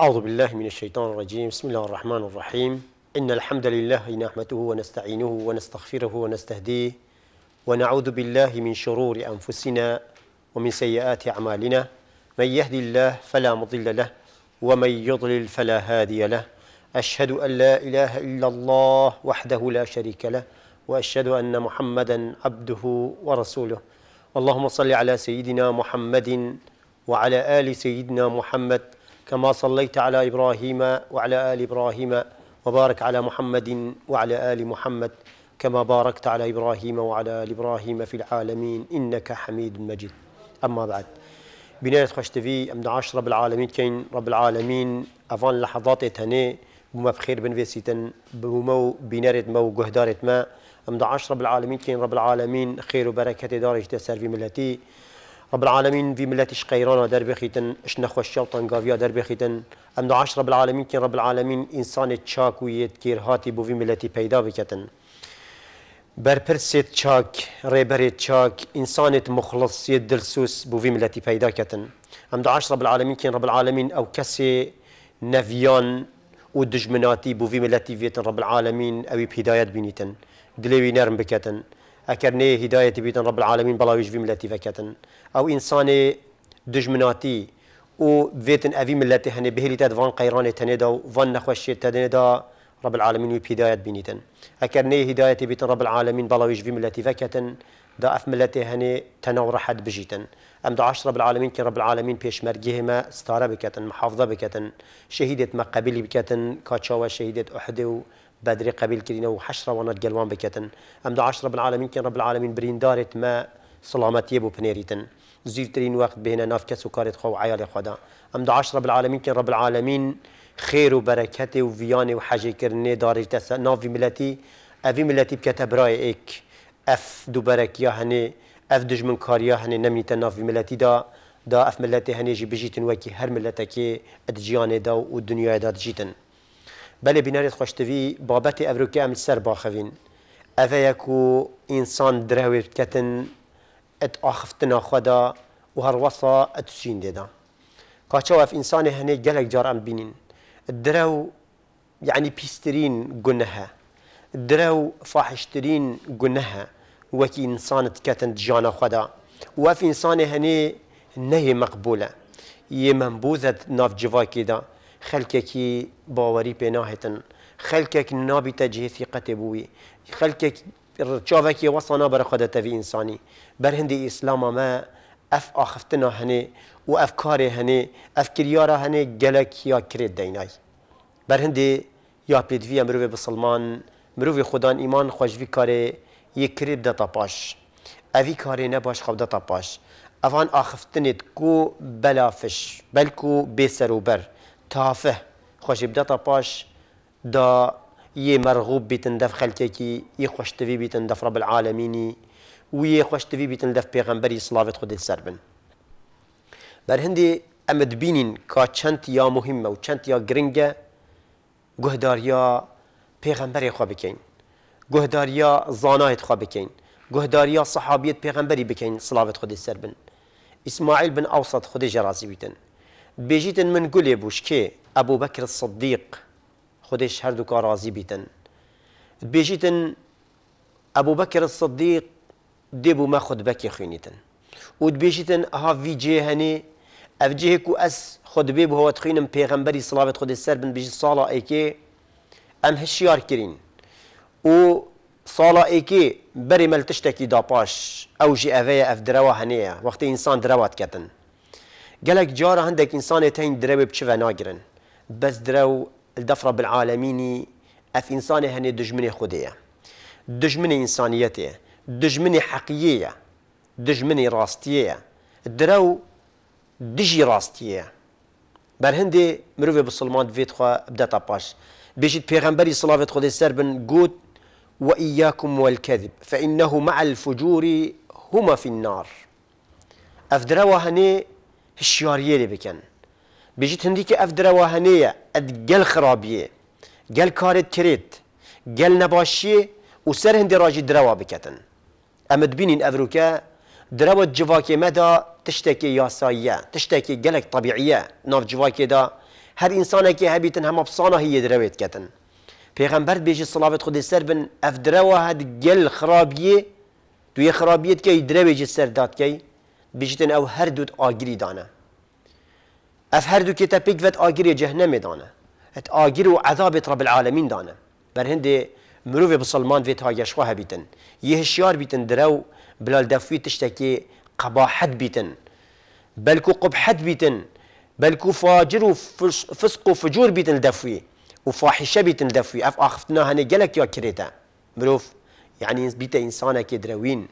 أعوذ بالله من الشيطان الرجيم بسم الله الرحمن الرحيم إن الحمد لله نحمده ونستعينه ونستغفره ونستهديه ونعوذ بالله من شرور أنفسنا ومن سيئات أعمالنا من يهدي الله فلا مضل له ومن يضلل فلا هادي له أشهد أن لا إله إلا الله وحده لا شريك له وأشهد أن محمدا عبده ورسوله اللهم صل على سيدنا محمد وعلى آل سيدنا محمد كما صليت على إبراهيم وعلى آل إبراهيم وبارك على محمد وعلى آل محمد كما باركت على إبراهيم وعلى آل إبراهيم في العالمين إنك حميد مجيد أما بعد بناية خشتفي أمد عشر رب العالمين كين رب العالمين أفان لحظات تاني بما بخير بن فيسيتن بمو بنارت مو جهدارت ما أمد عشر رب العالمين كين رب العالمين خير وبركة دارج تسار في ملتي رب العالمين في ملاتي شقيرانا دار بخيتن اش نخوش يوطن قافيا دار بخيتن ام دعاش رب العالمين كن رب العالمين انسان تشاك ويت كير هاتي بو في ملاتي پیدا بكتن برسي تشاك ريبريت تشاك انسان مخلص يد دلسوس بو في ملاتي پیدا كتن ام دعاش رب العالمين كن رب العالمين او كسي نفيان ودجمناتي بو في ملاتي فيتن رب العالمين او بهدايات بينيتن دلوي نرم بكتن اكرني هداية بيتن رب العالمين بلاويش في ملاتي فكتن او انسان دجمناتی و فيتن افي ملتي هني بهلي تاد فان قيران تندا وفان نخوش تندا رب العالمين بهداية بنيتن اكرني هداية بيتن رب العالمين بلاويش في ملتي فكتن دا اف ملتي هني تنور حد بجيتن ام دعاش رب العالمين كي رب العالمين بيش مرجيهما ستاره بكتن محافظه بكتن شهيدة مقابلي بكتن كاتشاوا شهيدة احدو و بدري قبيل كرينا وحشره ونرجلوان بكتن ام دعاش رب العالمين كي رب العالمين بريندارت ما سلامتی بو پنیریتن زیرترین وقت بهنا ناف کس و کارت خو عیال خدا ام دعاش رب العالمین که رب العالمین خیر و برکت و ویان و حج کرنه داری تس ناف ملتی اوی ملتی بکت برای ایک اف دو برکیا هنی اف دجمن کاریا هنی نمیتن ناف ملتی دا دا اف ملتی هنی جی بجیتن وکی هر ملتی که ادجیان دا و دنیای دا دجیتن بله بینارت خوشتوی بابت افروکی ام سر باخوین اوه یکو انسان دروی کتن ات آخفتنا خدا و هر وصا ات سین دیدا قاچا اف انسان هنه گلک جار ام بینین درو يعني بيسترين گنه درو فاحشترين جنها وكي إنسان تكتن جانا خدا وف إنسان هني نه مقبولة منبوذت ناف جوا كده كي باوري بناهتن خلكك نابي تجهي ثقة بوي خلكك رچاوکی وصانا بر خود تفی انسانی بر هندی اسلام ما اف آخفتنا هنه و اف کار هنه اف کریارا هنه گلک یا کرد دینای بر هندی یا پیدوی مروی بسلمان مروی خودان ایمان خوشوی کاره یک کرد دتا پاش اوی کاره نباش خواب دتا پاش اوان آخفتنید کو بلافش بلکو بسروبر تافه خوش بدتا پاش دا يي مرغوب بيتن دف خلتكي يي خوش تفي بيتن دف رب العالمين ويي خوش تفي بيتن دف بيغمبري صلاة خد السربن بر هندي امد بينين كا چند يا مهمة و چند يا گرنگة گهداريا پیغمبر خوا بکين گهداريا زانایت خوا بکين گهداريا صحابيت پیغمبري بکين صلاة خد السربن اسماعيل بن اوسط خد جرازي بيتن بيجيتن من قلي بوشكي ابو بكر الصديق خودش هر دو کار راضی بیتن بیجیتن ابو بکر الصدیق دیبو ما خود بکی خینیتن و بیجیتن اها وی جهنی اف جه کو اس خود بیبو هو تخینم پیغمبری صلوات خود سر بن بیجی سالا ایکی ام هشیار کرین و سالا ایکی بری ملتشتکی دا پاش او جی اف دروا هنیه وقتی انسان دروات کتن گلک جارا هندک انسان تین درو بچه و ناگرن بس درو الدفرة بالعالمين اف انسان هني دجمني خوده دجمني إنسانيتي دجمني حقيقية دجمني راستية درو دجي راستية بر هندي مروي بسلمان دوید خواه بدتا پاش بيجيت بيغمبري صلاة خدي سربن قوت وإياكم والكذب فإنه مع الفجور هما في النار أفدروا هني هشياريه بكن بجيت هنديك أفدر وهنية جل خرابية جل كارت كريت جل نباشي وسر هندي راجي دروا بكتن أما تبينين أفروكا دروا جواكي مدى تشتكي ياسايا تشتكي جلك طبيعية ناف جواكي دا هر كي هبيتن هم بصانة هي درويت كتن پیغمبر بيجي صلاة خود سر بن أفدروا هد جل خرابية توی خرابیت که درویج سر داد که بیشتن او هر دود آگری دانه اف هر دو کتا پیک وت آگیر جهنم دانه ات آگیر و عذاب رب العالمین دانه بر هنده مروف بسلمان ویت هاگشخوا بيتن یهشیار بیتن درو بلال دفوی تشتکی قباحت بیتن بلکو قبحت بیتن بلکو فاجر و فسق و فجور بیتن بيتن و فاحشه بیتن دفوی اف آخفتنا هنه گلک یا كريتا مروف يعني بيتا إنسانا كدروين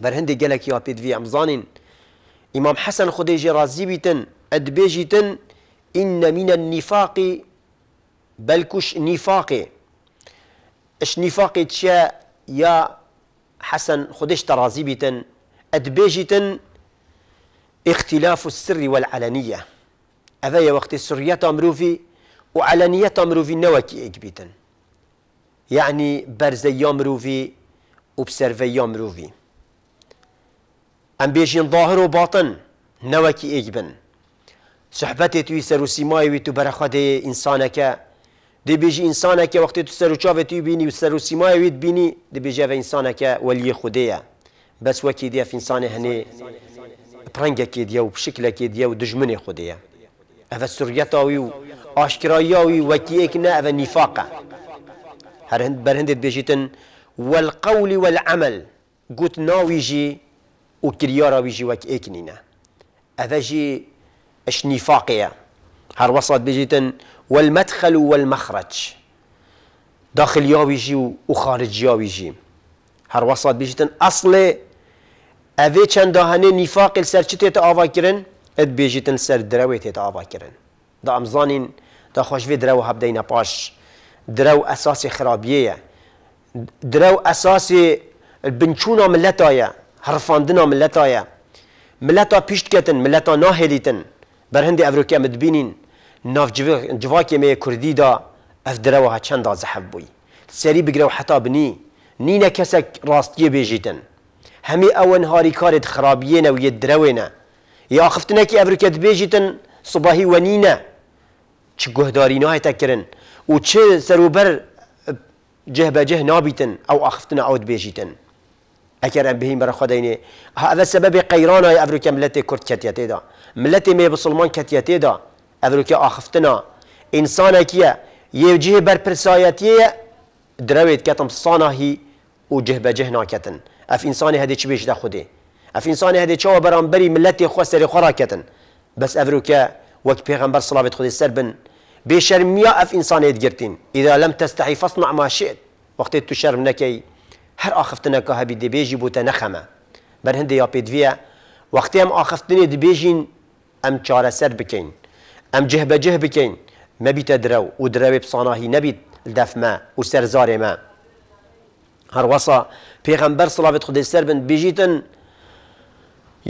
برهندي قالك يا بيدفي أمزانين إمام حسن خديجي رازي بيتن أدبيجتن إن من النفاق بل كش نفاقي اش نفاقي تشا يا حسن خدش بيتن أدبيجتن اختلاف السر والعلنية هذا يا وقت السرية تمروفي وعلنية تمروفي نوكي إجبيتن يعني برزي يمروفي وبسرفي يمروفي أم بيجين ظاهر وباطن نوكي إجبن صحبت توی سر و سیمای وی تو برخوا ده انسانکه دی بیجی انسانکه وقتی تو سر و چاو توی بینی و سر و سیمای وی بینی دی بیجی و انسانکه ولی خوده بس وکی دی اف انسان هنه پرنگه که دی و بشکله که دی و دجمن خوده اف سریتاوی و آشکرایاوی وکی اکنه اف نفاقه هر هند بر هند بیجیتن والقول والعمل قوت ناویجی و کریارا ویجی وک اکنینه افجی اش نفاقية هر وصلت بجيتن والمدخل والمخرج داخل ياويجي وخارج ياويجي هر وصلت بجيتن اصل اوه چند هنه نفاق السر چی تيت آوا کرن اد بجيتن سر دروی تيت آوا کرن دا امزانين دا خوشوی درو هب دینا پاش درو اساس خرابية درو اساس بنچونا ملتايا هرفاندنا ملتايا ملتا پیشت کتن ملتا ناهلیتن برهندی افریقیا مدبینین ناف جواکی می کردی دا اف دروا ها چند از حب بوی سری بگرو حتا بنی نینا کسک راستی بیجیتن همی اون هاری کارید خرابیه نو یه دروینه یا خفتنه که افریقیا بیجیتن صباحی و نینا چه گهداری نای تکرن و چه سروبر اه، جه به جه نابیتن او اخفتنا عود بیجیتن اگر ام بهیم برای خدا اینه اول سبب قیران های ملت کرد کتیتی دا ملت می بسلمان کتیتی دا افروکی که آخفتنا انسان کیه یه جه بر پرسایتیه دروید کتم صانهی و جه به جه کتن، اف انسان هدی چی بیش دا خوده اف انسان هدی چه و بری ملت خود سری خورا کتن بس افروکی که وقت پیغمبر صلابت خودی سر بن بشرمیا اف انسان هد اذا لم تستحی فصنع ما شئت وقتی تو شرم نکی هر که هبی دی بیجی بۆتە نخمه بر هنده یا هم آخفتنه دی بیجین ام چاره سر بکین ام جه بکین ما مەبیتە درو و بصاناهی بساناهی دف ما و سەرزارێمە هەروەسا پێغەمبەر سڵاوێت خودی سەر بن بێژیتن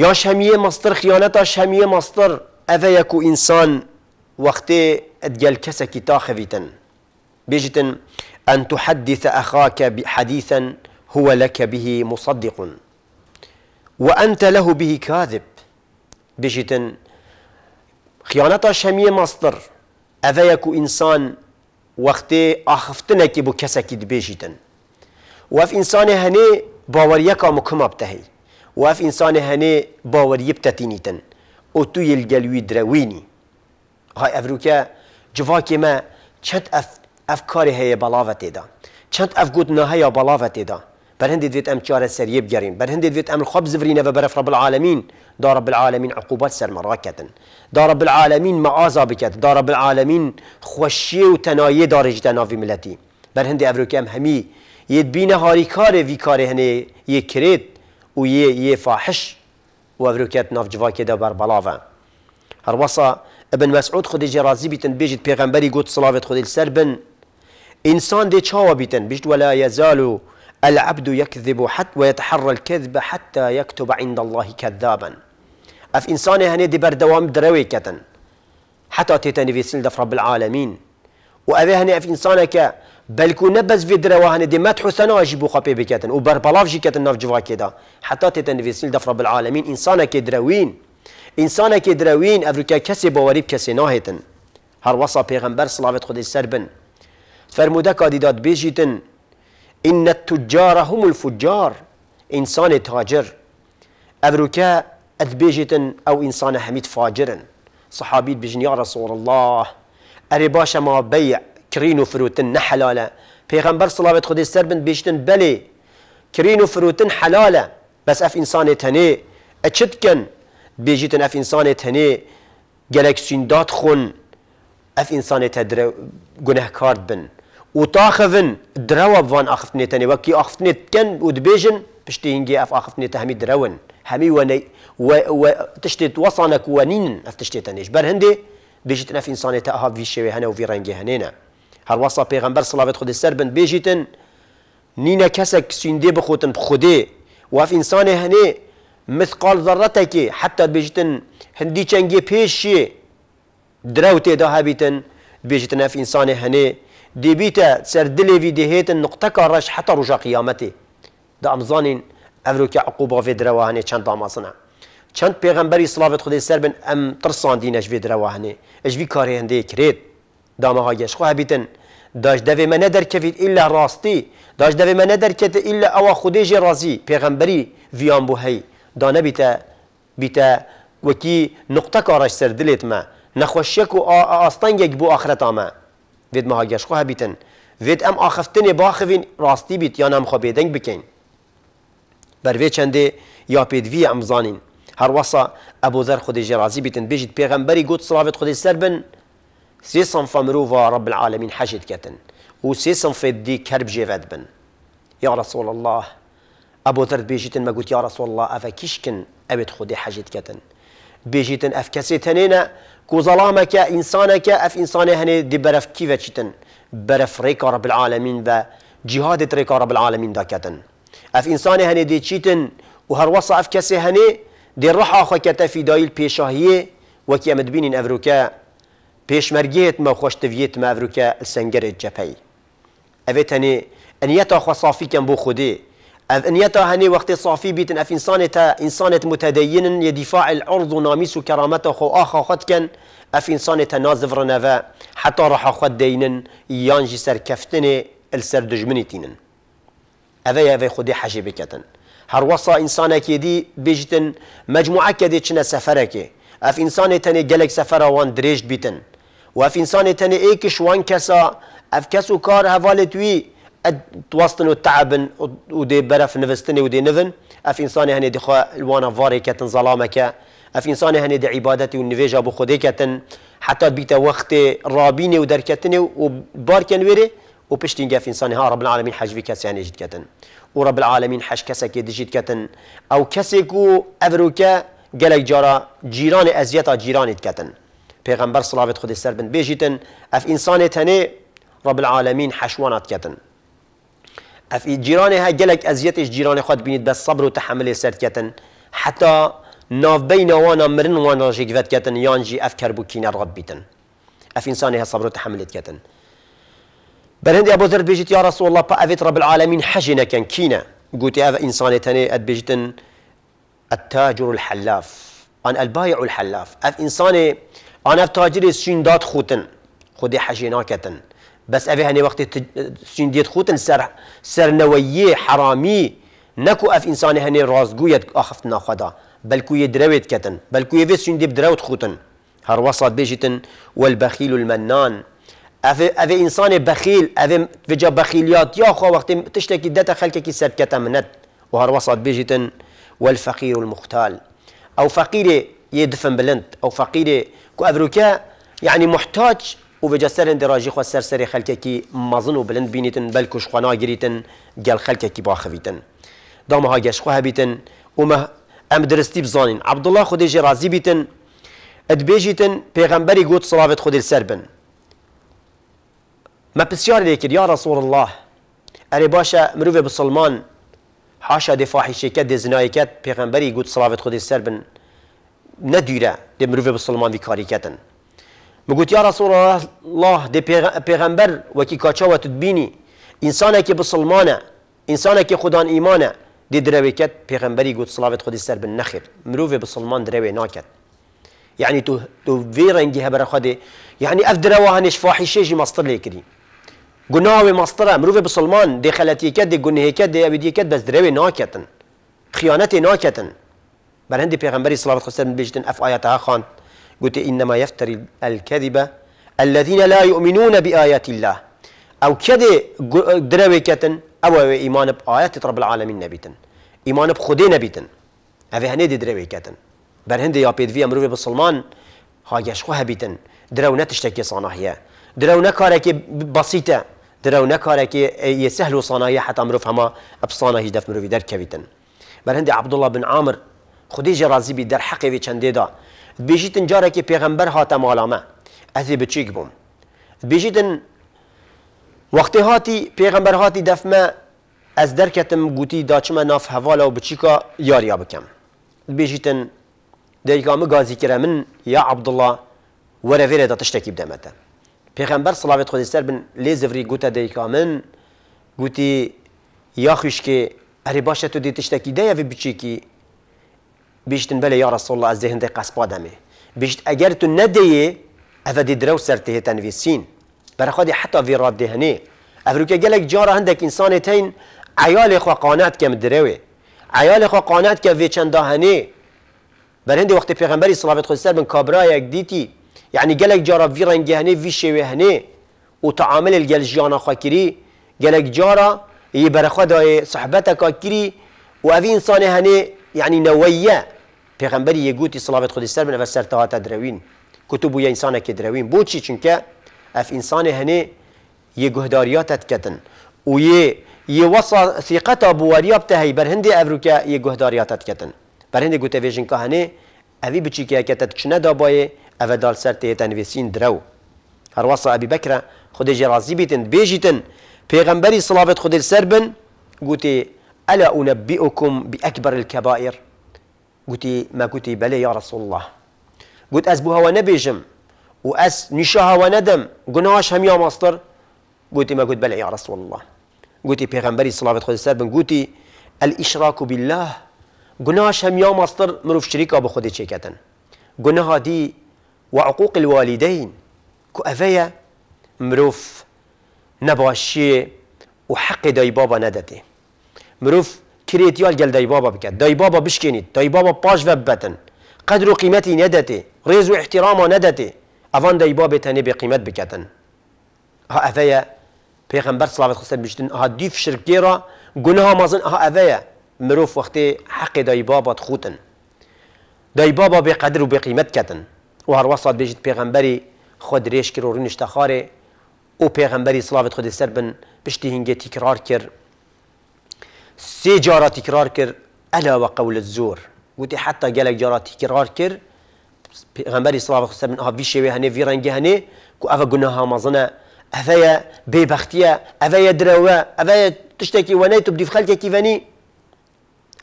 یاش هەمیە مەستر خیانەتاش هەمیە مەستر ئەڤە یەک انسان ئینسان وەختێ ئەدگەل کەسێکی تاخویتن بێژیتن أن تحدث أخاك بحديثا هو لك به مصدق وأنت له به كاذب بجتن خيانة شمية مصدر أذا يكو إنسان وقت آخفتنك بو كسك بجتن وف إنسان هني باوريك مكما بتهي وف إنسان هني باوري بتتينيتن تو يلقلوي درويني هاي أفروكا جواكي ما چند أف افکاری هی بلاوتی دا چند افگود گوتنه هی بلاوتی دا هندي دفيت أم تشارة سر يبجرين هندي دفيت أم الخبز زفرين وبرف رب العالمين دا رب العالمين عقوبات سر مراكة دا رب العالمين معاذا بكت دا رب العالمين خوشي وتناية جدنا في ملتي هندي أفريكا أم همي بينا هاري كاري في كاري هني يكريت ويه يفاحش وأفريكا ناف جواكي دا بلافا هروسا ابن مسعود خدي جرازي بيتن بيجت پیغمبري قوت صلاة خدي السربن انسان دي چاوا بيتن بيجت ولا يزالو العبد يكذب حتى ويتحرى الكذب حتى يكتب عند الله كذابا اف انسان هني دي بردوام دروي كتن حتى في دف رب العالمين وابي هني اف انسانك بلكو نبز في دروان دي مدح ثنا اجيبو خبي بكتن وبربلاف جكتن نف جوا كده حتى في دف رب العالمين انسانك دروين انسانك دروين افريكا كسي بواريب كسي ناهتن هر وصى بيغمبر صلاه خد السربن فرمودك فرموده کادیدات ان التجار هم الفجار انسان تاجر ابروكا اذبيجتن او انسان حميد فاجرن صحابي بجن يا رسول الله اري باشا ما بيع كرين فروتن نحلالا پیغمبر صلوات خدي سربن بيجتن بلي كرين فروتن حلاله بس اف انسان تاني اتشتكن بيجتن اف انسان تاني گلکسین داد خون اف انسان تدر گناهکار بن وتاخذن دروا بفان اخذتني تاني وكي اخذتني تن ودبيجن بشتي هنجي اف اخذتني تهمي درون همي وني و, و تشتي وصانك ونين تشتي تانيش بر هندي بيجت في انسان تاها في شوي هنا وفي رنجي هنينا ها وصا بيغمبر صلوات خد السربن تن نينا كسك سيندي بخوتن بخودي واف انسان هني مثقال ذرتك حتى بيجتن هندي چنگي بيشي دراوتي دهابيتن هبيتن في انسان هني دبيتا سر دليفي دهيت النقطة كارش حتى رجا قيامته دا أمزانين أفروكي عقوبة في درواني چند داماسنا چند پیغمبری صلوات خدای سر بن ام ترسان دینش وی دروانه اش وی کاری هنده کرد دامه هایش خو هبیتن داش دوی من در کفید الا راستی داش دوی من در کت الا او خودی جی رازی پیغمبری ویان بو هی دانه بیتا بیتا وکی نقطه کارش سر دلت ما نخوشک و آستان یک بو آخرت آمه وید مهاجش خواه بیتن وید ام آخفتن باخوین راستی بیت یا نم خو بیدنگ بکن بر وی چنده یا پیدوی ام زانین هر وصا ابو ذر خود جرازی بیتن بیجید پیغمبری گود صلافت خود سر بن سی صنف و رب العالمین حجد کتن و سی صنف دی کرب جیود بن یا رسول الله ابو ذر بیجیتن مگود یا رسول الله افا کشکن ابد خود حجد کتن بیجیتن اف کسی که انسانه انسانک اف انسانه هنی دی برف کیف برف ریکارب رب العالمین با جهاد العالمین رب العالمين اف انسان هني دي و هر وصا اف كسي هني دي روح اخو كتفي دايل بيشاهيه وكي افروکا افروکا پیشمرگیت ما خوشتویت ما افروکا السنگر جپی اوه تنی انیتا خو صافی کن بو خودی اف انيتا هني وقت صافي بيتن اف انسانتا انسانت متدين يدفاع العرض وناميس كرامته خو اخا خد كان اف انسانتا نازف رنفا حتى راح خد دين يانجي سر كفتني السر دجمنيتين تينن يا في خدي حجبكتن هر وصا انسانك يدي بيجتن مجموعه كدي تشنا سفرك اف انسانتا جالك سفر وان دريج بيتن واف انسانتا ايكش وان كسا اف كسو كار هفالت وي توسطن وتعبن ودي برف نفستني ودي نفن اف انسان هني دي خو الوانا فاري كاتن ظلامك اف انسان هني دي عبادتي والنفيجا بو خدي كتن حتى بيت وقت رابيني ودركتني وباركن ويري وبشتين جاف انسان ها رب العالمين حج في كاس يعني جد كتن ورب العالمين حج كسك دجيت كتن او كسكو افروكا جلك جارا جيران ازيتا جيران كتن پیغمبر صلوات خود سر بن بیجیتن اف انسان تنه رب العالمين حشوانات کتن اف اي جیران ها جلك ازيتش جیران خد بینید بس صبر وتحمل تحمل سرکتن حتی ناف بين وانا مرن وانا جگفت کتن یان جی افکر بو کینه رغب بيتن اف انسان ها صبر وتحمل كتن برهند ابو ذر بيجت يا رسول الله بافيت رب العالمين حجنا كان كينا قلت هذا انسان تاني بيجتن التاجر الحلاف ان البايع الحلاف اف انسان انا تاجر سين دات خوتن خدي حجنا كتن بس أفي هني وقت سنديت خوتن سر نوية حرامي نكو أف إنسان هني رازقويت أخفتنا خدا بل كو يدرويت كتن بل كو يفي سنديب ديب خوتن هر وسط بيجتن والبخيل المنان أفي أفي إنسان بخيل أفي فجا بخيليات يا خو وقت تشتكي داتا سر كتن منت وهر وسط بيجتن والفقير المختال أو فقير يدفن بلنت أو فقير كو أفروكا يعني محتاج و بجا سرن دراجي خو سر سر خلککی مزن و بلند بینیتن بلکش خو ناگریتن گل خلککی باخویتن دام ها گش خو و ما ام درستی بزانین عبدالله خودی جی بیتن ادبیجیتن پیغمبری گوت صلاوت خودی سر بن ما بسیار لیکر یا رسول الله اری باشا مروف بسلمان حاشا دی فاحشه کت دی زنای کت پیغمبری گوت صلاوت خودی سر بن ندیره دی مروف بسلمان دی کاری کتن مگوت يا رسول الله دی پیغمبر وكي و تدبيني انسانا كي بسلمانا انسانا كي خدان ايمانا دي دروي كت پیغمبري قد سر بن السر بالنخر مروفي بسلمان دروی ناکت يعني تو تو في رنجي هبر خودی يعني اف دروا نش فاحشه جي مصدر لكري گناوي مصدره مروفي بسلمان دی خلاتي كت دی گنه كت دی ابيدي كت بس دروي ناكتن خيانتي ناكتن بل پیغمبری پیغمبري صلاة سر بن بيجتن اف ها خان قلت إنما يفتري الكذب الذين لا يؤمنون بآيات الله أو كذي دروي كتن أو إيمان بآيات رب العالمين نبيتن إيمان بخدي نبيتن هذا هندي دروي كتن بر هندي يا بيد في أمروه بسلمان هاجش خو هبيتن درو نتشتكي صناعية درو نكارك بسيطة درو نكارك يسهل صناعية حتى مروف هما بصناعي دف مروف در كبيتن بر هندي عبد الله بن عامر خدي رازي بي در حقي في چنده دا بیجیتن جاره که پیغمبر هاته مالامه از بچیک بوم بیجیتن وقتی هاتی پیغمبر هاتی دفمه از درکتم گوتی داچمه ناف حوالا و بچیکا یاریا بکم بیجیتن دیگه ما گازی کرا من یا عبدالله وره ویره دا تشتکی بدمتا پیغمبر صلاویت خودی سر بن لیزوری گوتا دیگه من گوتی یا خوش که اری باشه تو دی تشتکی ده یا بچیکی بیشتن بلا يا رسول الله از ذهن ده قصبا دمه بیشت اگر تو ندیه اوه دی درو سر ته تنویسین برای خودی حتی وی راب دهنه افرو که گلک جارا هندک انسان تين عيال خوا قانات كم دروي عيال خوا قانات كم في چند دهني بر هندی وقت پیغمبری صلوات خود سر بن کابرا ديتي يعني یعنی گلک جارا وی رنگهنه وی شوهنه و تعامل گل جانا خوا کری جارا یه برای خود صحبت و انسان هنه يعني نويه پیغمبر یه گوتی صلوات خود سر بن سر تاعت دروین کتب یا انسان که دروین بو چی چونکه اف انسان هنه یه گهداریات کتن و یه یه وصا ثقت وریاب ته بر هندی افروکا یه گهداریات کتن بر هندی گوته ویژن که هنه اوی بچی که کتت چنه دابایه او دال سر تیه تنویسین درو هر وصا ابی بکر خود جرازی بیتن بیجیتن پیغمبری صلوات خود سر بن گوتی ألا أنبئكم بأكبر الكبائر قوتي ما قوتي بلى يا رسول الله قلت أس بوها ونبيجم وأس نشاها وندم قناش هم يا مصدر قلت ما قلت بلى يا رسول الله قلت بيغمبري صلى الله عليه وسلم قلت الإشراك بالله قناش هم يا مصدر مروف شريكة بخذ شيكة قناها دي وعقوق الوالدين كو أفايا مروف نباشي وحق داي بابا ندته مروف كريتيال جل داي بابا بكت داي بابا بشكينيت داي بابا باش وبتن قدر قيمتي ندتي ريز واحترامه ندتي افان داي بابا تاني بقيمت بكتن ها افيا پیغمبر صلی الله بیشتر بشتن ها شرکی را گناه مازن ها افيا مروف وقتی حق دای بابا تخوتن دای بابا به قدر و به قیمت کتن و هر وصلت بیشتر پیغمبری خود ریش کرد و رنش تخاره او پیغمبری الله خود و سلم بیشتر هنگه تکرار کرد سي جارة تكرار كر ألا وقول الزور ودي حتى قالك جارة تكرار كر غمري صلى الله عليه وسلم ها آه في شوي هني في رنجي هني كو أفا قلناها مظنة أفايا بيبختيا أفايا دراوا أفايا تشتكي تبدي في فخلك كيفاني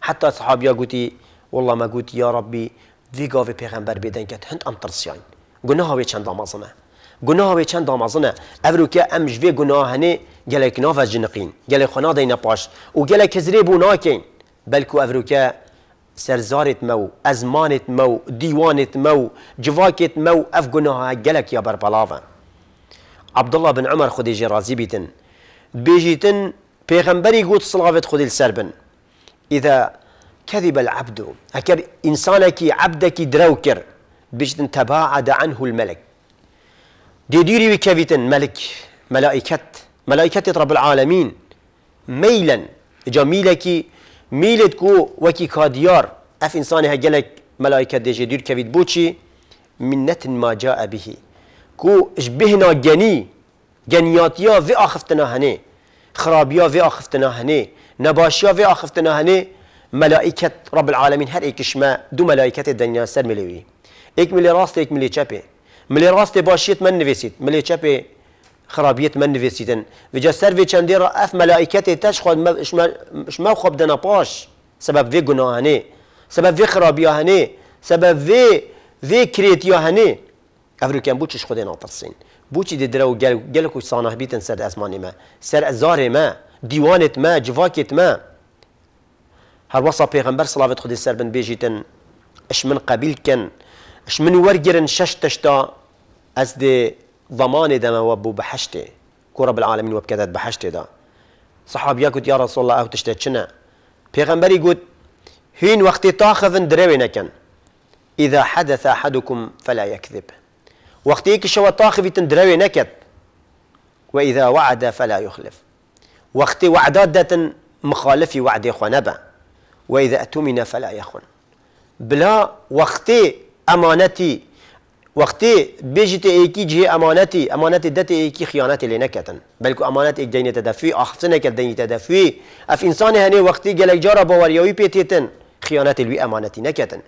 حتى صحابي قلت والله ما قلت يا ربي في قافي بيغمبر بيدنكت هند أم ترسيان قلناها ويتشان دا مظنة گناه وی چند دامازنه افرو که ام جوی گناه هنه گلک ناف از جنقین گله خنا دینا پاش او گله کزری بو ناکین بلکو افرو که سرزارت مو ازمانت مو دیوانت مو جواکت مو اف گناه گلک یا عبد عبدالله بن عمر خودی جرازی بیتن بيجيتن پیغمبری قوت صلوات خذ السربن إذا كذب العبد هكر إنسانك عبدك دروكر بجد تباعد عنه الملك ديديري وكابيتن ملك ملائكة ملائكة رب العالمين ميلا جميلك ميلت كو وكي كاديار اف انسان هجلك ملائكة ديجي دير كابيت بوشي منة ما جاء به كو اشبهنا جني جنياتيا في اخفتنا هني خرابيا في اخفتنا هني نباشيا في اخفتنا هني ملائكة رب العالمين هر ايكش ما دو ملائكة الدنيا سر مليوي ايك ملي راست ايك ملي چابي ملي راست باشيت من نفيسيت ملي تشابي خرابيت من نویسیدن فيجا جا سر وی اف ملائكتي تشخد خود شما خوب دنا باش سبب وی هاني سبب خرابيا هاني سبب في في كريت افرو کن بو چش خود ناترسین بوتش دي دراو درو گل گلکو سانه بیتن سر اسماني ما سر ازاري ما ديوانت ما جواکت ما ها وصى بيغمبر صلاة خود سر بن اش من قبيل كان اش من ورقرن شش تشتا أزدي ضماني دما وبو بحشتي كرة بالعالمين وبكتت بحشتي دا صحابيا قلت يا رسول الله أو تشتت شنا بيغمبري قلت هين وقتي تاخذن دروي نكن إذا حدث أحدكم فلا يكذب وقتي شو تاخذ تندروي نكت وإذا وعد فلا يخلف وقتي وعدات دات مخالفي وعد يخون وإذا أتمن فلا يخون بلا وقتي أمانتي وقتی بیجت ایکی جه امانتی امانت دت ایکی خیانت لی نکتن بلکه امانت ایک دینی تدفی احسن نکل دینی تدفی اف انسان هنی وقتی گلک جارا باوریوی پیتیتن خیانت لی امانتی نکتن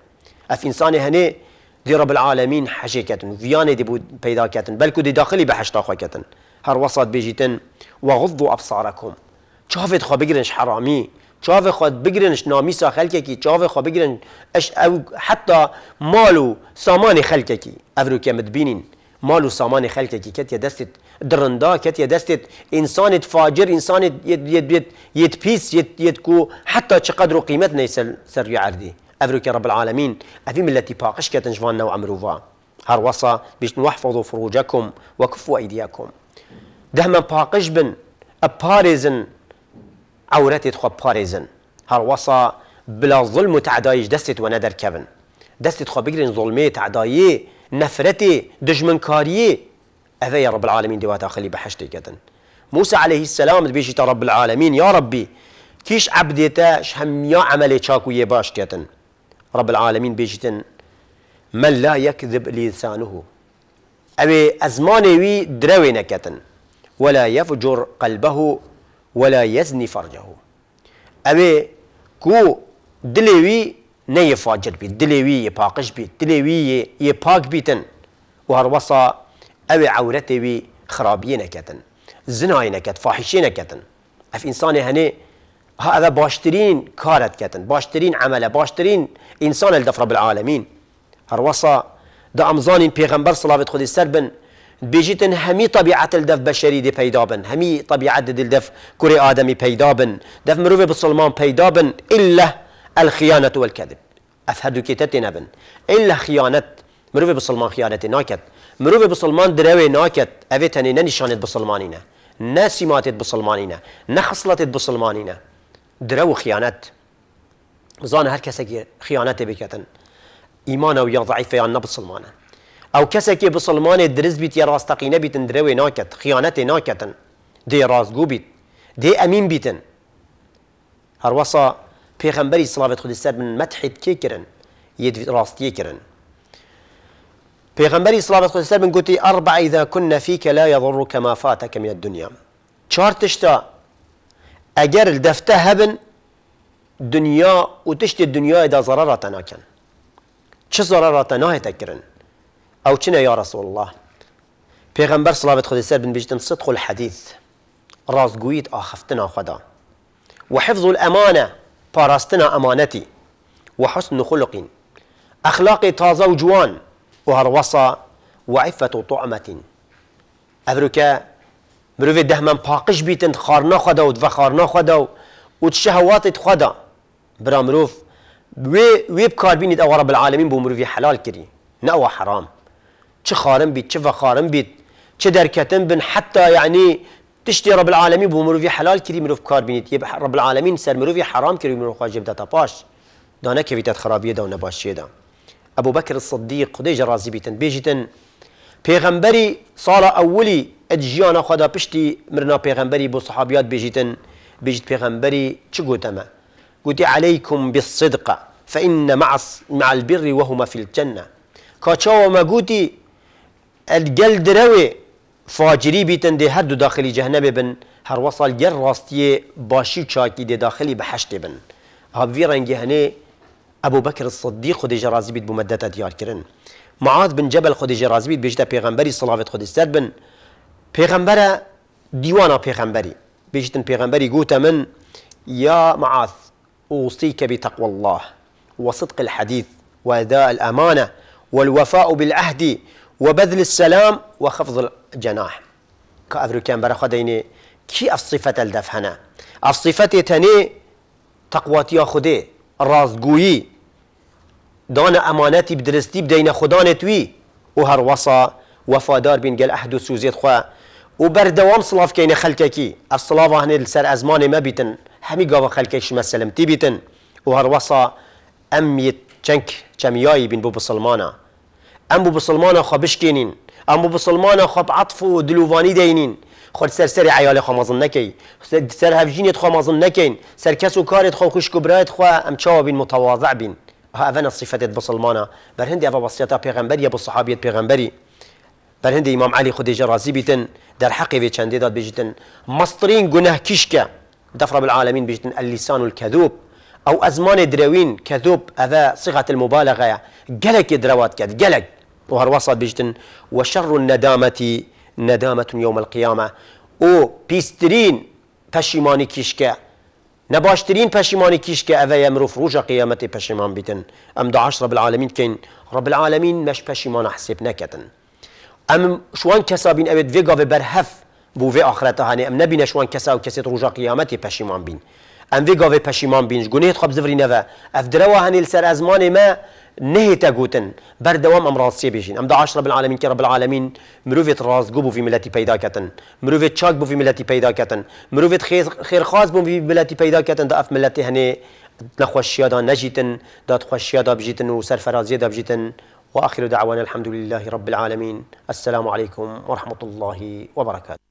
اف انسان هنی دی رب العالمين کتن فياني دی بود دی داخلی به حشتا خواه کتن هر وسط بيجيتن وغضوا أبصاركم شافت خو بقرنش حرامي چاوه خود بگیرنش نامیسا کی چاوه خود بگیرن اش او حتی مالو سامان خلکه کی افرو که مدبینین مالو سامان خلکه کی کتی دستت درندا کتی یا دستت انسانت فاجر انسانت ید, ید, ید, ید پیس ید, ید کو حتی چقدر و قیمت نیسل سر یعردی او رو که رب العالمین افی ملتی پاقش کتنش وان نو وا هر وصا بیشتن وحفظوا فروجکم و کفو ایدیاکم دهما پاقش بن اپارزن عورتي تخو پارێزن هالوصا بلا ظلم و تعدایش دەستێت وە نەدەرکەون دەستت خۆ بگرن زڵمێ تعدایە نەفرەتێ دژمنکاریە رب العالمين العالمین خلي بحشتي بەهشتێکەتن موسى عليه السلام بيجي رب العالمين يا ربي كيش عبدتا شهم يا عملي شاكو يباش كتن رب العالمين بيجتن من لا يكذب لسانه أبي أزماني وي دروي نكتن ولا يفجر قلبه ولا يزني فرجه أبي كو دلوي ني فاجر بيت دلوي يباقش بيت دلوي يباق بيتن وهروصا أبي عورته بي خرابية نكتن زناي نكت فاحشي نكتن اف انسان هني هذا باشترين كارت كتن باشترين عمله باشترين انسان الدفر بالعالمين هروصا دا امزانين بيغمبر صلاة خود سربن بيجيتن همي طبيعة الدف بشري دي بيدابن همي طبيعة دي الدف کوڕی آدمي بيدابن دف مروفة مرۆڤ بيدابن إلا الخيانة والكذب أفهدو هەردووکێتە بن إلا مروفة مرۆڤ خيانة ناكت مروفة مرۆڤ دراوي ناكت ناکەت ئەوێ تەنێ نەنیشانێت بسڵمانینە نەسیماتێت بسڵمانینە نەخسڵەتێت درو خيانات و خیانەت زانە هەر کەسێکی خیانەتێ بکەتن ئیمانە و یا ضعیفەیان او کسکی بسلمان درز بیت یا راستقینه بیتن دروی ناکت خیانت ناکتن دی رازگو بیت دی امین بیتن هر وصا پیغمبری صلوات خود سر من مدحت کی کرن يد راستی كرن پیغمبری صلوات خود سر من گوتی اربع اذا كنا فيك لا يضرك ما فاتك من الدنيا چهار تشتا اگر دفته هبن دنيا تشت الدنيا اذا ضررتنا كان چه ضررتنا هتكرن او چنە يا رسول الله پێغەمبەر سڵاوت خودی بن بجتم صدق الحديث راز ڕاستگویت اخفتنا خدا وحفظ الامانه پاراستنا امانتي وحسن خلق اخلاقي تازه وجوان وهروسه وعفه طعمه افريكا مروف دهمن پاقش بيتن خارنا خدا و دفا خدا و شهوات خدا برا مروف وي ويب كاربينت او رب العالمين بو مروف حلال كري نه حرام چه خارم بید چه فخارم بید چه درکتن بن حتی یعنی تشتی رب العالمین بو مروفی حلال کری مروف کار بینید یه رب العالمین سر مروفی حرام کری مروف خواهج بدتا پاش دانه که ویتت خرابیه دا و نباشیه دا ابو بکر الصدیق قده جرازی بیتن بیجیتن پیغمبری سال اولی اجیان خدا پشتی مرنا پیغمبری بو صحابیات بیجیتن بیجیت پیغمبری چه گوتمه گوتی علیکم بالصدقه فإن مع مع البر وهما في الجنة كاتشاو ما قوتي الجل دروي فاجري بيتن دي هر دو داخلي جهنم بن هر وصل جر راستي باشي شاكي دي داخلي بحشت بن هاب في رنجي هني ابو بكر الصديق خدي جرازي بيت بمدتا ديار كرن معاذ بن جبل خدي جرازي بيت بيجتا پیغمبري صلافت خدي سر بن پیغمبره ديوانا پیغمبري بيجتن پیغمبري قوتا من يا معاذ أوصيك بتقوى الله وصدق الحديث وأداء الأمانة والوفاء بالعهد وبذل السلام وخفض الجناح كأفريكان برا خديني كي الصفة الدفهنا الصفة تاني يا خدي رازقوي دون أمانتي بدرستي بدين خدان توي وهر وصا وفادار بين قال أحد سوزيت خوا وبردوام صلاف كاين خلككي الصلاف هنا لسر أزمان ما بيتن همي قاوا خلكي شما سلمتي بيتن وهر وصا أميت چنك چمياي بين بوب سلمانه ام بو بسلمان خو بشکینین ام بو بسلمان خو عطف و دلووانی دینین خود سر سر عیال خو مزن نکی سر هفجینیت خو مزن نکین سر کس و کارت خو خوش کبرایت خو ام چاوبین متواضع بین ها هذا صفات بسلمانه بر هندي ابا وصيته پیغمبري ابو صحابيه پیغمبري بر هندی امام علی خديج جرازی بیتن در حقی في چندی داد بيجتن مصطرين گناه كشكه دفر بالعالمین بيجتن اللسان الكذوب او ازمان دروين كذوب هذا صيغه المبالغه قلق دروات كد قلق وهروصة بجتن وشر الندامة ندامة يوم القيامة او بيسترين پشیمانی كيشكا نباشترين پشیمانی كيشكا اذا يمروف روجا قيامتي پشیمان بيتن ام دعاش رب بالعالمين كين رب العالمين مش پشیمان حسب نكتن ام شوان كسابين بین فيغا ویگا برهف بو في اخرته هاني ام نبي شوان كسا وكسيت روجا قيامتي قیامت بين ام وی گاوه پشیمان بینج گونه خب زفری نوا اف دروا هنی سر ازمان ما نه تا گوتن بر دوام امر راستی بيجين ام داعش رب العالمين كي رب العالمین مروفت راز قبو في ملتي پیدا کتن مروفت چاک بو في ملتي بيدا كتن مروفيت خير خير خاص بو في ملتي بيدا كتن دا اف ملتي هني تلخوشيا دا نجيتن دا تخوشيا دا بجيتن وسرفرازيه دا بجیتن واخر دعوانا الحمد لله رب العالمين السلام عليكم ورحمه الله وبركاته